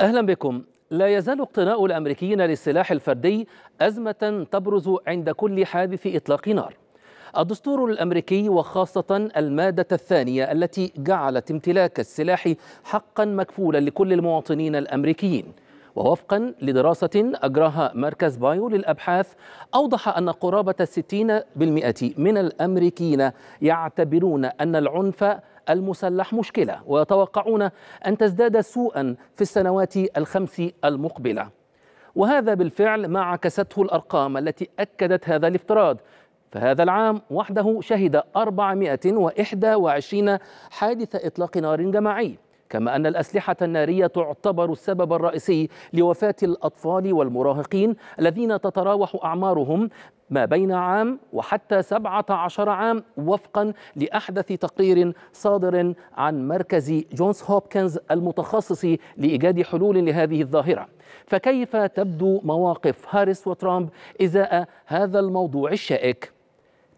أهلا بكم لا يزال اقتناء الأمريكيين للسلاح الفردي أزمة تبرز عند كل حادث إطلاق نار الدستور الامريكي وخاصه الماده الثانيه التي جعلت امتلاك السلاح حقا مكفولا لكل المواطنين الامريكيين ووفقا لدراسة أجراها مركز بايو للأبحاث أوضح أن قرابة 60% من الأمريكيين يعتبرون أن العنف المسلح مشكلة ويتوقعون أن تزداد سوءا في السنوات الخمس المقبلة وهذا بالفعل ما عكسته الأرقام التي أكدت هذا الافتراض فهذا العام وحده شهد 421 حادث إطلاق نار جماعي كما أن الأسلحة النارية تعتبر السبب الرئيسي لوفاة الأطفال والمراهقين الذين تتراوح أعمارهم ما بين عام وحتى 17 عام وفقا لأحدث تقرير صادر عن مركز جونز هوبكنز المتخصص لإيجاد حلول لهذه الظاهرة فكيف تبدو مواقف هاريس وترامب إزاء هذا الموضوع الشائك؟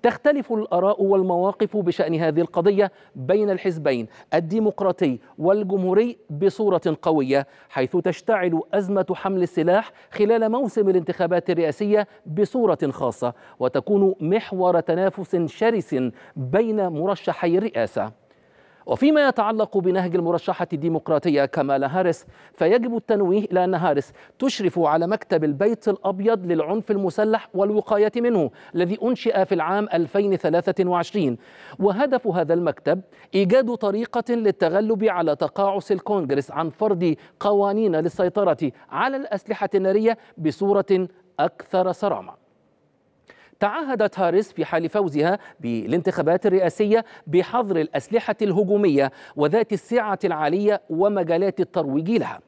تختلف الآراء والمواقف بشأن هذه القضية بين الحزبين الديمقراطي والجمهوري بصورة قوية حيث تشتعل أزمة حمل السلاح خلال موسم الانتخابات الرئاسية بصورة خاصة وتكون محور تنافس شرس بين مرشحي الرئاسة وفيما يتعلق بنهج المرشحة الديمقراطية كمالا هاريس فيجب التنويه إلى أن هاريس تشرف على مكتب البيت الأبيض للعنف المسلح والوقاية منه الذي أنشئ في العام 2023 وهدف هذا المكتب إيجاد طريقة للتغلب على تقاعس الكونغرس عن فرض قوانين للسيطرة على الأسلحة النارية بصورة أكثر صرامة تعهدت هاريس في حال فوزها بالانتخابات الرئاسية بحظر الأسلحة الهجومية وذات السعة العالية ومجالات الترويج لها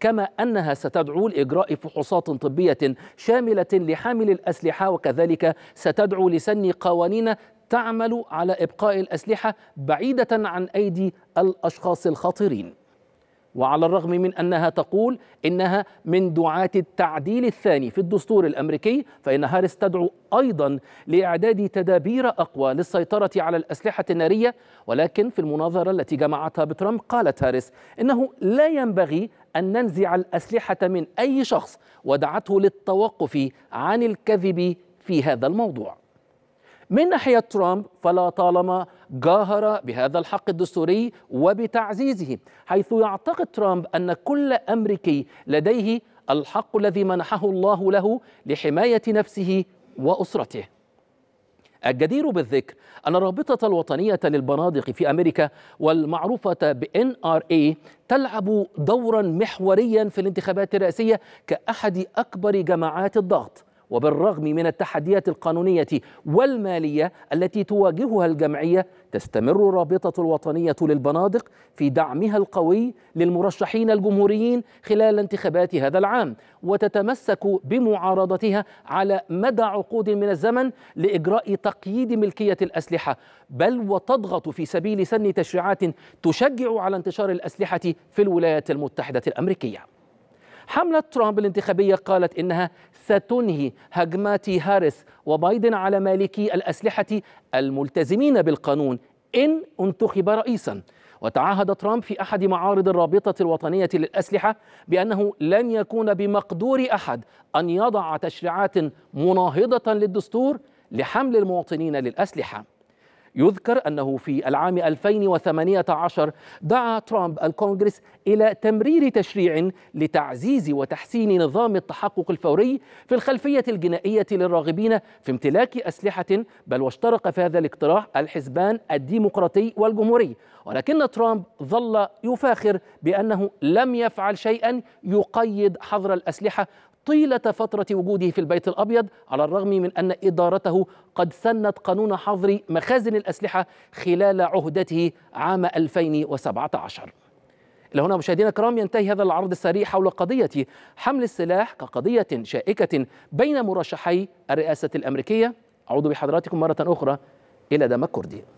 كما أنها ستدعو لإجراء فحوصات طبية شاملة لحامل الأسلحة وكذلك ستدعو لسن قوانين تعمل على إبقاء الأسلحة بعيدة عن أيدي الأشخاص الخطيرين وعلى الرغم من انها تقول انها من دعاة التعديل الثاني في الدستور الامريكي فان هارس تدعو ايضا لاعداد تدابير اقوى للسيطرة على الاسلحة النارية ولكن في المناظرة التي جمعتها بترامب قالت هارس انه لا ينبغي ان ننزع الاسلحة من اي شخص ودعته للتوقف عن الكذب في هذا الموضوع من ناحية ترامب فلا طالما جاهر بهذا الحق الدستوري وبتعزيزه حيث يعتقد ترامب أن كل أمريكي لديه الحق الذي منحه الله له لحماية نفسه وأسرته الجدير بالذكر أن الرابطة الوطنية للبنادق في أمريكا والمعروفة ب NRA إيه تلعب دورا محوريا في الانتخابات الرئاسية كأحد أكبر جماعات الضغط وبالرغم من التحديات القانونية والمالية التي تواجهها الجمعية تستمر الرابطة الوطنية للبنادق في دعمها القوي للمرشحين الجمهوريين خلال انتخابات هذا العام وتتمسك بمعارضتها على مدى عقود من الزمن لإجراء تقييد ملكية الأسلحة بل وتضغط في سبيل سن تشريعات تشجع على انتشار الأسلحة في الولايات المتحدة الأمريكية حملة ترامب الانتخابية قالت إنها ستنهي هجمات هاريس وبايدن على مالكي الأسلحة الملتزمين بالقانون إن انتخب رئيساً وتعهد ترامب في احد معارض الرابطه الوطنيه للاسلحه بانه لن يكون بمقدور احد ان يضع تشريعات مناهضه للدستور لحمل المواطنين للاسلحه يذكر أنه في العام 2018 دعا ترامب الكونغرس إلى تمرير تشريع لتعزيز وتحسين نظام التحقق الفوري في الخلفية الجنائية للراغبين في امتلاك أسلحة بل واشترق في هذا الاقتراح الحزبان الديمقراطي والجمهوري ولكن ترامب ظل يفاخر بأنه لم يفعل شيئا يقيد حظر الأسلحة طيلة فترة وجوده في البيت الأبيض على الرغم من أن إدارته قد سنت قانون حظر مخازن الأسلحة خلال عهدته عام 2017 إلى هنا مشاهدينا الكرام ينتهي هذا العرض السريع حول قضية حمل السلاح كقضية شائكة بين مرشحي الرئاسة الأمريكية أعود بحضراتكم مرة أخرى إلى دمك كردي